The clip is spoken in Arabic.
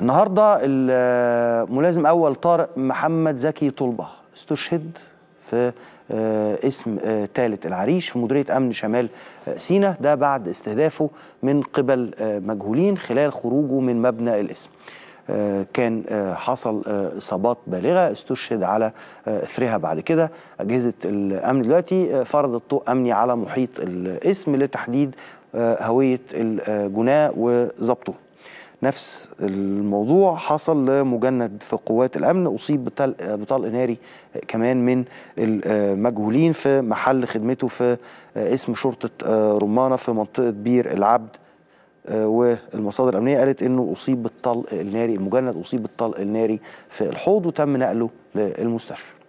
النهارده الملازم اول طارق محمد زكي طلبه استشهد في آه، اسم ثالث آه، العريش في مديريه امن شمال آه، سينا ده بعد استهدافه من قبل مجهولين خلال خروجه من مبنى الاسم كان حصل اصابات بالغه استشهد على اثرها بعد كده اجهزه الامن دلوقتي فرضت طوق امني على محيط الاسم لتحديد هويه الجناه وظبطه نفس الموضوع حصل لمجند في قوات الامن اصيب بطلق ناري كمان من المجهولين في محل خدمته في اسم شرطه آه، رمانه في منطقه بير العبد آه، والمصادر الامنيه قالت انه اصيب بالطلق الناري المجند اصيب بالطلق الناري في الحوض وتم نقله للمستشفى